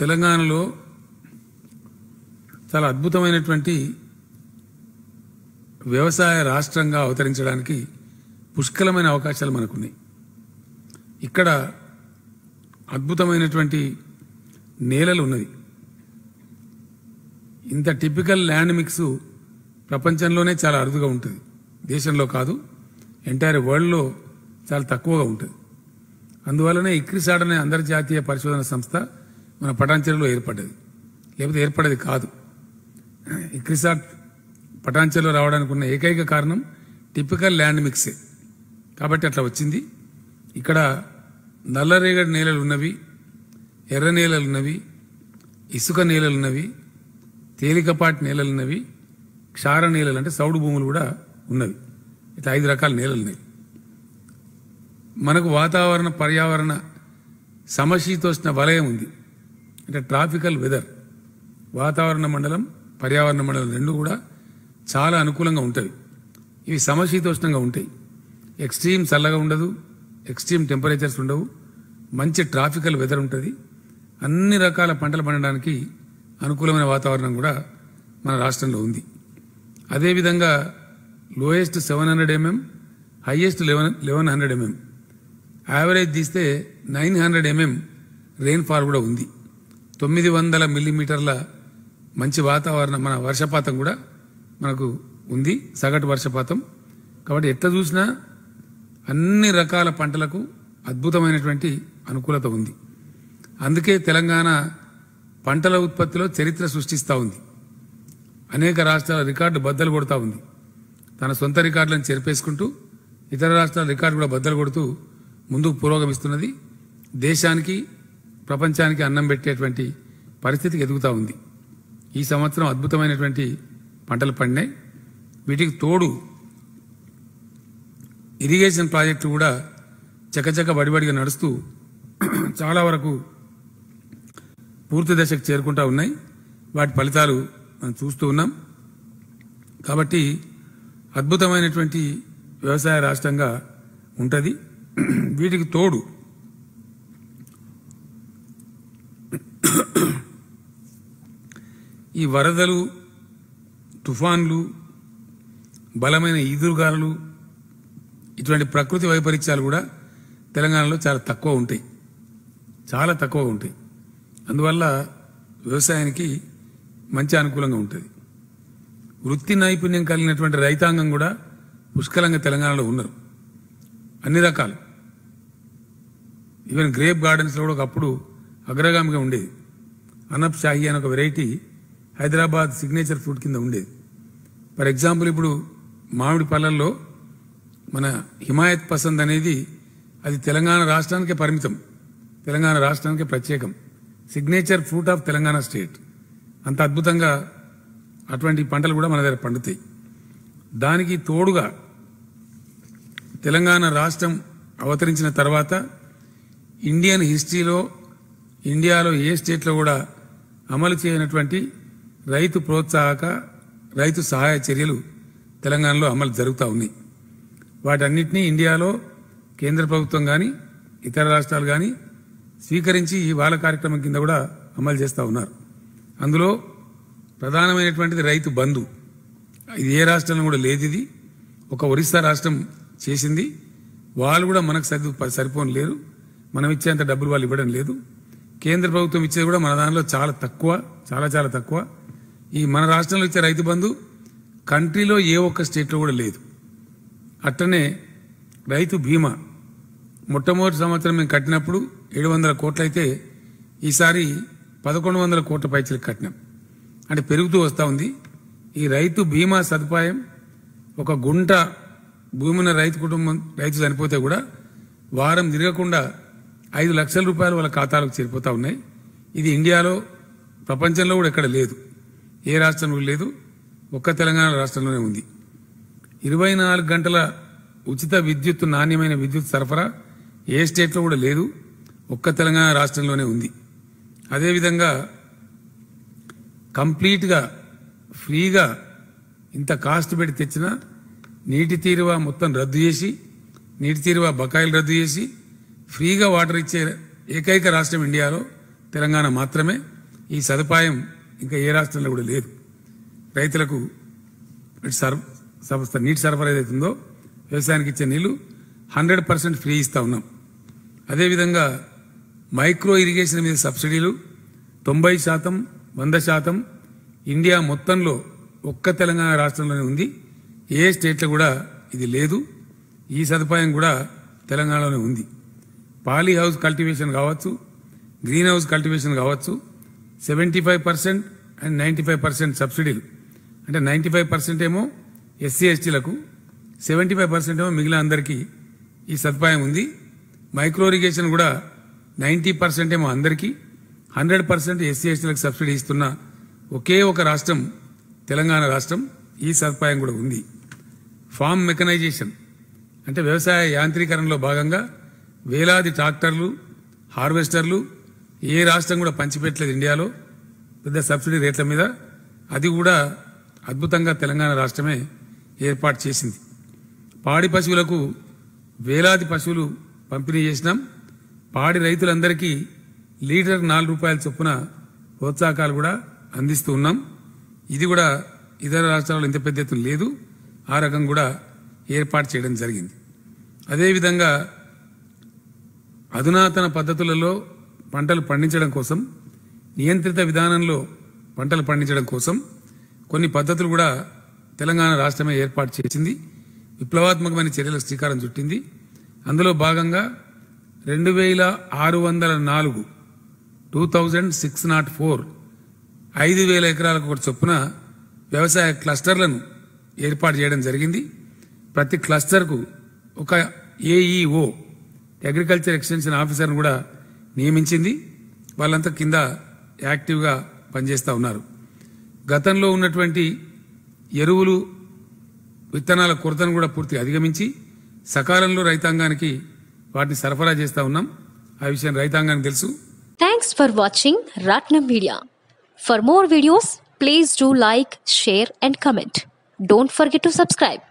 తెలంగాణలో చాలా అద్భుతమైనటువంటి వ్యవసాయ రాష్ట్రంగా అవతరించడానికి పుష్కలమైన అవకాశాలు మనకున్నాయి ఇక్కడ అద్భుతమైనటువంటి నేలలు ఉన్నది ఇంత టిపికల్ ల్యాండ్ మిక్స్ ప్రపంచంలోనే చాలా అరుదుగా ఉంటుంది దేశంలో కాదు ఎంటైర్ వరల్డ్లో చాలా తక్కువగా ఉంటుంది అందువలనే ఇక్రిసాడ్ అనే అంతర్జాతీయ పరిశోధన సంస్థ మన పటాంచలలో ఏర్పడ్డది లేకపోతే ఏర్పడేది కాదు ఈ క్రిసాట్ పటాంచలో రావడానికి ఉన్న ఏకైక కారణం టిపికల్ ల్యాండ్ మిక్సే కాబట్టి అట్లా వచ్చింది ఇక్కడ నల్లరేగడి నేలలు ఉన్నవి ఎర్ర నేలలు ఉన్నవి ఇసుక నేలలు ఉన్నవి తేలికపాటి నేలలు ఉన్నవి క్షార నేలలు అంటే సౌడు భూములు కూడా ఉన్నవి ఇట్లా ఐదు రకాల నేలలు ఉన్నాయి మనకు వాతావరణ పర్యావరణ సమశీతోష్ణ వలయం ఉంది అంటే ట్రాఫికల్ వెదర్ వాతావరణ మండలం పర్యావరణ మండలం రెండు కూడా చాలా అనుకూలంగా ఉంటాయి ఇవి సమశీతోష్ణంగా ఉంటాయి ఎక్స్ట్రీమ్ చల్లగా ఉండదు ఎక్స్ట్రీమ్ టెంపరేచర్స్ ఉండవు మంచి ట్రాఫికల్ వెదర్ ఉంటుంది అన్ని రకాల పంటలు పండడానికి అనుకూలమైన వాతావరణం కూడా మన రాష్ట్రంలో ఉంది అదేవిధంగా lowest seven hundred MM highest eleven eleven hundred MM average తీస్తే నైన్ హండ్రెడ్ ఎంఎం రెయిన్ఫాల్ కూడా ఉంది తొమ్మిది వందల మిల్లీమీటర్ల మంచి వాతావరణం మన వర్షపాతం కూడా మనకు ఉంది సగటు వర్షపాతం కాబట్టి ఎట్లా చూసినా అన్ని రకాల పంటలకు అద్భుతమైనటువంటి అనుకూలత ఉంది అందుకే తెలంగాణ పంటల ఉత్పత్తిలో చరిత్ర సృష్టిస్తూ ఉంది అనేక రాష్ట్రాల రికార్డు బద్దలు కొడతా ఉంది తన సొంత రికార్డులను చెరిపేసుకుంటూ ఇతర రాష్ట్రాల రికార్డు కూడా బద్దలు కొడుతూ ముందుకు పురోగమిస్తున్నది దేశానికి ప్రపంచానికి అన్నం పెట్టేటువంటి పరిస్థితికి ఎదుగుతూ ఉంది ఈ సంవత్సరం అద్భుతమైనటువంటి పంటలు పండినాయి వీటికి తోడు ఇరిగేషన్ ప్రాజెక్టు కూడా చకచక బడిబడిగా నడుస్తూ చాలా వరకు పూర్తి దశకు చేరుకుంటా ఉన్నాయి వాటి ఫలితాలు మనం చూస్తూ ఉన్నాం కాబట్టి అద్భుతమైనటువంటి వ్యవసాయ రాష్ట్రంగా ఉంటుంది వీటికి తోడు ఈ వరదలు తుఫాన్లు బలమైన ఈదురుగాలు ఇటువంటి ప్రకృతి వైపరీత్యాలు కూడా తెలంగాణలో చాలా తక్కువ ఉంటాయి చాలా తక్కువ ఉంటాయి అందువల్ల వ్యవసాయానికి మంచి అనుకూలంగా ఉంటుంది వృత్తి నైపుణ్యం కలిగినటువంటి రైతాంగం కూడా పుష్కలంగా తెలంగాణలో ఉన్నారు అన్ని రకాలు ఈవెన్ గ్రేప్ గార్డెన్స్లో కూడా ఒకప్పుడు అగ్రగామిగా ఉండేది అనప్ షాహి అనే ఒక వెరైటీ హైదరాబాద్ సిగ్నేచర్ ఫ్రూట్ కింద ఉండేది ఫర్ ఎగ్జాంపుల్ ఇప్పుడు మామిడి పళ్ళల్లో మన హిమాయత్ పసంద్ అనేది అది తెలంగాణ రాష్ట్రానికే పరిమితం తెలంగాణ రాష్ట్రానికే ప్రత్యేకం signature fruit of Telangana state అంత అద్భుతంగా అటువంటి పంటలు కూడా మన దగ్గర పండుతాయి దానికి తోడుగా తెలంగాణ రాష్ట్రం అవతరించిన తర్వాత ఇండియన్ హిస్టరీలో ఇండియాలో ఏ స్టేట్లో కూడా అమలు చేయనటువంటి రైతు ప్రోత్సాహక రైతు సహాయ చర్యలు తెలంగాణలో అమలు జరుగుతూ ఉన్నాయి వాటన్నిటినీ ఇండియాలో కేంద్ర ప్రభుత్వం కానీ ఇతర రాష్ట్రాలు కానీ స్వీకరించి ఈ బాల కార్యక్రమం కింద కూడా అమలు చేస్తూ ఉన్నారు అందులో ప్రధానమైనటువంటిది రైతు బంధు ఇది ఏ రాష్ట్రంలో కూడా లేదు ఇది ఒక ఒరిస్సా రాష్ట్రం చేసింది వాళ్ళు కూడా మనకు సరి సరిపోని లేరు మనం ఇచ్చేంత డబ్బులు వాళ్ళు ఇవ్వడం లేదు కేంద్ర ప్రభుత్వం ఇచ్చేది కూడా మన దానిలో చాలా తక్కువ చాలా చాలా తక్కువ ఈ మన రాష్ట్రంలో ఇచ్చే రైతు బంధు కంట్రీలో ఏ ఒక్క స్టేట్లో కూడా లేదు అట్టనే రైతు బీమా మొట్టమొదటి సంవత్సరం మేము కట్టినప్పుడు ఏడు వందల కోట్లయితే ఈసారి పదకొండు వందల కోట్ల పైచలకు కట్టినాం అంటే పెరుగుతూ వస్తూ ఉంది ఈ రైతు బీమా సదుపాయం ఒక గుంట భూమిన రైతు కుటుంబం రైతు చనిపోతే కూడా వారం తిరగకుండా ఐదు లక్షల రూపాయలు వాళ్ళ ఖాతాలకు చేరిపోతూ ఉన్నాయి ఇది ఇండియాలో ప్రపంచంలో కూడా ఎక్కడ లేదు ఏ రాష్ట్రంలో లేదు ఒక్క తెలంగాణ రాష్ట్రంలోనే ఉంది ఇరవై నాలుగు గంటల ఉచిత విద్యుత్ నాణ్యమైన విద్యుత్ సరఫరా ఏ స్టేట్లో కూడా లేదు ఒక్క తెలంగాణ రాష్ట్రంలోనే ఉంది అదేవిధంగా కంప్లీట్గా ఫ్రీగా ఇంత కాస్ట్ పెట్టి తెచ్చిన నీటి తీరువా మొత్తం రద్దు చేసి నీటి తీరువా బకాయిలు రద్దు చేసి ఫ్రీగా వాటర్ ఇచ్చే ఏకైక రాష్ట్రం ఇండియాలో తెలంగాణ మాత్రమే ఈ సదుపాయం ఇంకా ఏ రాష్ట్రంలో కూడా లేదు రైతులకు సంస్థ నీటి సరఫరా ఏదైతుందో వ్యవసాయానికి ఇచ్చే నీళ్లు హండ్రెడ్ పర్సెంట్ ఫ్రీ ఇస్తూ ఉన్నాం అదేవిధంగా మైక్రో ఇరిగేషన్ మీద సబ్సిడీలు తొంభై శాతం వంద శాతం ఇండియా మొత్తంలో ఒక్క తెలంగాణ రాష్ట్రంలోనే ఉంది ఏ స్టేట్లో కూడా ఇది లేదు ఈ సదుపాయం కూడా తెలంగాణలోనే ఉంది పాలీ హౌస్ కల్టివేషన్ కావచ్చు గ్రీన్ హౌస్ కల్టివేషన్ కావచ్చు seventy five percent and ninety five percent సబ్సిడీలు అంటే నైంటీ ఫైవ్ పర్సెంట్ ఏమో ఎస్సీ ఎస్టీలకు సెవెంటీ ఫైవ్ పర్సెంట్ ఏమో మిగిలిన అందరికీ ఈ సదుపాయం ఉంది మైక్రో ఇరిగేషన్ కూడా నైంటీ పర్సెంట్ ఏమో అందరికీ హండ్రెడ్ పర్సెంట్ ఎస్సీ ఎస్టీలకు సబ్సిడీ ఇస్తున్న ఒకే ఒక రాష్ట్రం తెలంగాణ రాష్ట్రం ఈ సదుపాయం కూడా ఉంది ఫామ్ మెకనైజేషన్ అంటే వ్యవసాయ యాంత్రీకరణలో భాగంగా వేలాది ట్రాక్టర్లు హార్వెస్టర్లు ఏ రాష్ట్రం కూడా పంచిపెట్టలేదు ఇండియాలో పెద్ద సబ్సిడీ రేట్ల మీద అది కూడా అద్భుతంగా తెలంగాణ రాష్ట్రమే ఏర్పాటు చేసింది పాడి పశువులకు వేలాది పశువులు పంపిణీ చేసినాం పాడి రైతులందరికీ లీటర్ నాలుగు రూపాయల చొప్పున ప్రోత్సాహకాలు కూడా అందిస్తూ ఉన్నాం ఇది కూడా ఇతర రాష్ట్రాల్లో ఇంత పెద్ద ఎత్తున లేదు ఆ రకం కూడా ఏర్పాటు చేయడం జరిగింది అదేవిధంగా అధునాతన పద్ధతులలో పంటలు పండించడం కోసం నియంత్రిత విధానంలో పంటలు పండించడం కోసం కొన్ని పద్ధతులు కూడా తెలంగాణ రాష్ట్రమే ఏర్పాటు చేసింది విప్లవాత్మకమైన చర్యలకు శ్రీకారం చుట్టింది అందులో భాగంగా రెండు వేల ఆరు వందల నాలుగు two thousand six nought four ఐదు వేల ఎకరాలకు ఒక చొప్పున వ్యవసాయ క్లస్టర్లను ఏర్పాటు చేయడం జరిగింది ప్రతి క్లస్టర్కు ఒక ఏఈఓ అగ్రికల్చర్ ఎక్స్టెన్షన్ ఆఫీసర్ను కూడా నియమించింది వాళ్ళంతా కింద యాక్టివ్గా పనిచేస్తూ ఉన్నారు గతంలో ఉన్నటువంటి ఎరువులు విత్తనాల కొరతను కూడా పూర్తి అధిగమించి సకాలంలో రైతాంగానికి వాటిని సరఫరా చేస్తూ ఉన్నాం ఆ విషయం రైతాంగానికి తెలుసు thanks for watching Ratnam media for more videos please do like share and comment don't forget to subscribe